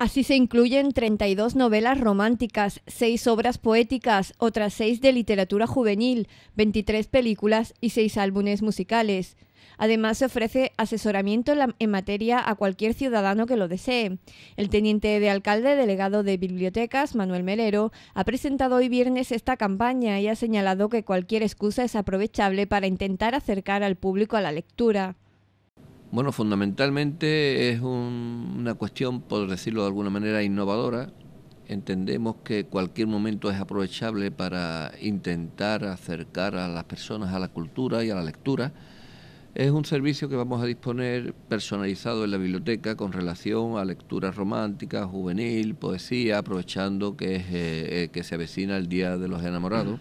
Así se incluyen 32 novelas románticas, 6 obras poéticas, otras 6 de literatura juvenil, 23 películas y 6 álbumes musicales. Además, se ofrece asesoramiento en materia a cualquier ciudadano que lo desee. El teniente de alcalde delegado de bibliotecas, Manuel Melero, ha presentado hoy viernes esta campaña y ha señalado que cualquier excusa es aprovechable para intentar acercar al público a la lectura. Bueno, fundamentalmente es una cuestión, por decirlo de alguna manera, innovadora. Entendemos que cualquier momento es aprovechable para intentar acercar a las personas a la cultura y a la lectura. Es un servicio que vamos a disponer personalizado en la biblioteca con relación a lectura romántica, juvenil, poesía, aprovechando que, eh, eh, que se avecina el Día de los Enamorados.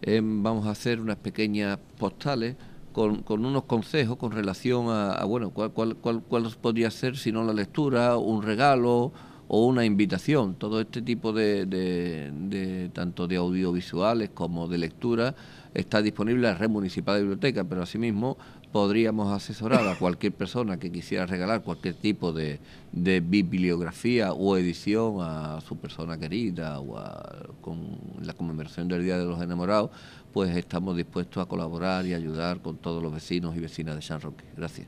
Em, vamos a hacer unas pequeñas postales con, unos consejos con relación a, bueno, cuál, cuál, cuál, cuál podría ser, si no la lectura, un regalo, o una invitación. Todo este tipo de, tanto de audiovisuales como de lectura está disponible en la red municipal de biblioteca, pero asimismo podríamos asesorar a cualquier persona que quisiera regalar cualquier tipo de, bibliografía o edición a su persona querida o con la conmemoración del Día de los Enamorados, pues estamos dispuestos a colaborar y ayudar con todos los vecinos y vecinas de San Roque. Gracias.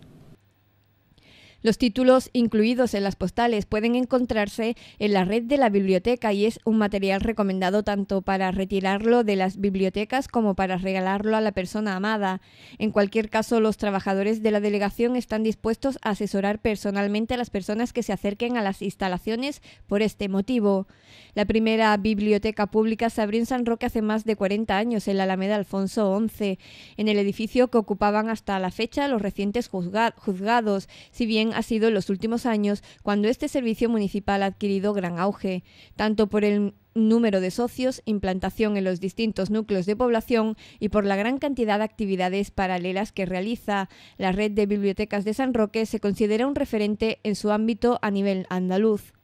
Los títulos incluidos en las postales pueden encontrarse en la red de la biblioteca y es un material recomendado tanto para retirarlo de las bibliotecas como para regalarlo a la persona amada. En cualquier caso, los trabajadores de la delegación están dispuestos a asesorar personalmente a las personas que se acerquen a las instalaciones por este motivo. La primera biblioteca pública se abrió en San Roque hace más de 40 años, en la Alameda Alfonso XI, en el edificio que ocupaban hasta la fecha los recientes juzgados, si bien ha sido en los últimos años cuando este servicio municipal ha adquirido gran auge, tanto por el número de socios, implantación en los distintos núcleos de población y por la gran cantidad de actividades paralelas que realiza. La red de bibliotecas de San Roque se considera un referente en su ámbito a nivel andaluz.